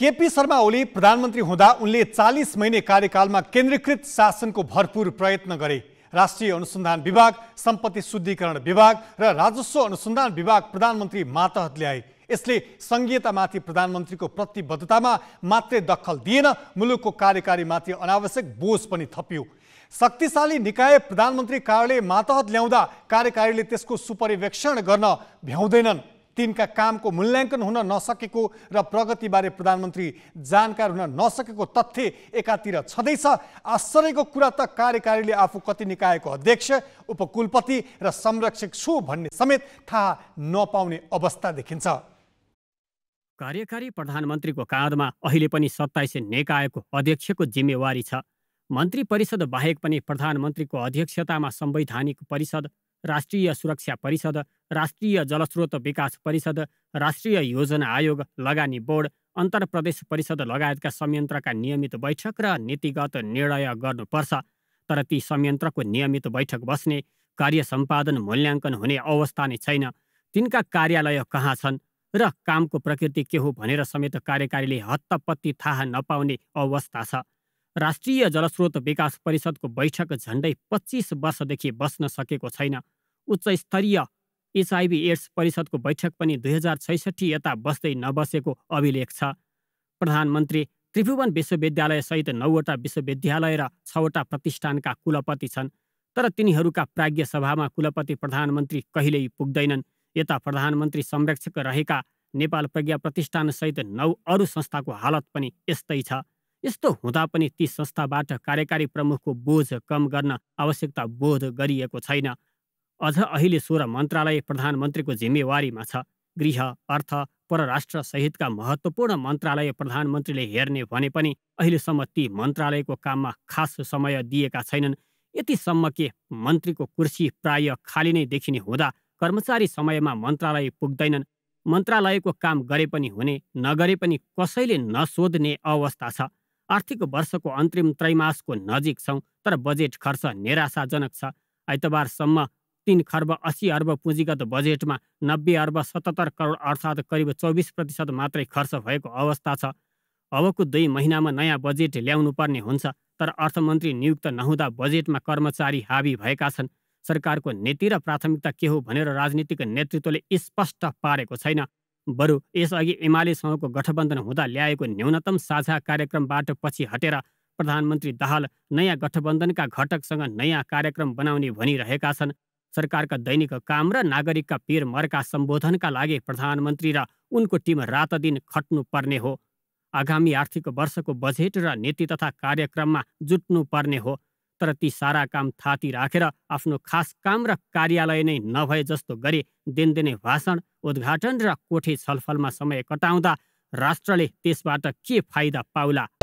केपी शर्मा ओली प्रधानमन्त्री हुँदा चालीस महीने कार्यकाल में केन्द्रीकृत शासन को भरपूर प्रयत्न करे राष्ट्रीय अनुसंधान विभाग संपत्ति शुद्धिकरण विभाग र राजस्व अनुसंधान विभाग प्रधानमन्त्री मातहत ल्याए प्रधानमंत्री को प्रतिबद्धता में मत दखल दिएन को कार्यकारीमाथि अनावश्यक बोझ पनि थपियो शक्तिशाली निकाय प्रधानमंत्री कार्यालय मातहत लिया कार्यकारीले त्यसको सुपरिवेक्षण गर्न भ्याउँदैनन् तिनका कामको मूल्याङ्कन हुन नसकेको र प्रगतिबारे प्रधानमन्त्री जानकार हुन नसकेको तथ्य एकातिर छँदैछ आश्चर्यको कुरा त कार्यकारीले आफू कति निकायको अध्यक्ष उपकुलपति र संरक्षक छु भन्ने समेत थाहा नपाउने अवस्था देखिन्छ कार्यकारी प्रधानमन्त्रीको काँधमा अहिले पनि सत्ताइस निकायको अध्यक्षको जिम्मेवारी छ मन्त्री परिषद बाहेक पनि प्रधानमन्त्रीको अध्यक्षतामा संवैधानिक परिषद राष्ट्रिय सुरक्षा परिषद राष्ट्रिय जलस्रोत विकास परिषद राष्ट्रिय योजना आयोग लगानी बोर्ड अन्तर प्रदेश परिषद लगायतका संयन्त्रका नियमित बैठक र नीतिगत निर्णय गर्नुपर्छ तर ती संयन्त्रको नियमित बैठक बस्ने कार्य सम्पादन मूल्याङ्कन हुने अवस्था नै छैन तिनका कार्यालय कहाँ छन् र कामको प्रकृति के हो भनेर समेत कार्यकारीले हत्तपत्ती थाहा नपाउने अवस्था छ राष्ट्रिय जलस्रोत विकास परिषदको बैठक झन्डै पच्चिस वर्षदेखि बस्न सकेको छैन उच्च स्तरीय एचआइभी एड्स परिषदको बैठक पनि दुई हजार छैसठी यता बस्दै नबसेको अभिलेख छ प्रधानमन्त्री त्रिभुवन विश्वविद्यालयसहित नौवटा विश्वविद्यालय र छवटा प्रतिष्ठानका कुलपति छन् तर तिनीहरूका प्राज्ञ सभामा कुलपति प्रधानमन्त्री कहिल्यै पुग्दैनन् यता प्रधानमन्त्री संरक्षक रहेका नेपाल प्रज्ञा प्रतिष्ठानसहित नौ अरू संस्थाको हालत पनि यस्तै छ यस्तो हुँदा पनि ती संस्थाबाट कार्यकारी प्रमुखको बोझ कम गर्न आवश्यकता बोध गरिएको छैन अझ अहिले सोह्र मन्त्रालय प्रधानमन्त्रीको जिम्मेवारीमा छ गृह अर्थ परराष्ट्र सहितका महत्त्वपूर्ण मन्त्रालय प्रधानमन्त्रीले हेर्ने भने पनि अहिलेसम्म ती मन्त्रालयको काममा खास समय दिएका छैनन् यतिसम्म के मन्त्रीको कुर्सी प्राय खाली नै देखिने हुँदा कर्मचारी समयमा मन्त्रालय पुग्दैनन् मन्त्रालयको काम गरे पनि हुने नगरे पनि कसैले नसोध्ने अवस्था छ आर्थिक वर्षको अन्तिम त्रैमासको नजिक छौँ तर बजेट खर्च निराशाजनक छ आइतबारसम्म तिन खर्ब अस्सी अर्ब पुँजीगत बजेटमा नब्बे अर्ब सतहत्तर करोड अर्थात् करिब चौबिस प्रतिशत मात्रै खर्च भएको अवस्था छ अबको दुई महिनामा नयाँ बजेट ल्याउनु पर्ने हुन्छ तर अर्थमन्त्री नियुक्त नहुँदा बजेटमा कर्मचारी हावी भएका छन् सरकारको नीति र प्राथमिकता के हो भनेर राजनीतिक नेतृत्वले स्पष्ट पारेको छैन बरु यसअघि एमालेसँगको गठबन्धन हुँदा ल्याएको न्यूनतम साझा कार्यक्रमबाट पछि हटेर प्रधानमन्त्री दाहाल नयाँ गठबन्धनका घटकसँग नयाँ कार्यक्रम बनाउने भनिरहेका छन् सरकारका दैनिक काम र नागरिकका पीर मर्का सम्बोधनका लागि प्रधानमन्त्री र उनको टिम रातदिन खट्नु पर्ने हो आगामी आर्थिक वर्षको बजेट र नीति तथा कार्यक्रममा जुट्नु पर्ने हो तर ती सारा काम थाती राखेर आफ्नो खास काम र कार्यालय नै नभए जस्तो गरी दिनदिनै भाषण उद्घाटन र कोठे छलफलमा समय कटाउँदा राष्ट्रले त्यसबाट के फाइदा पाउला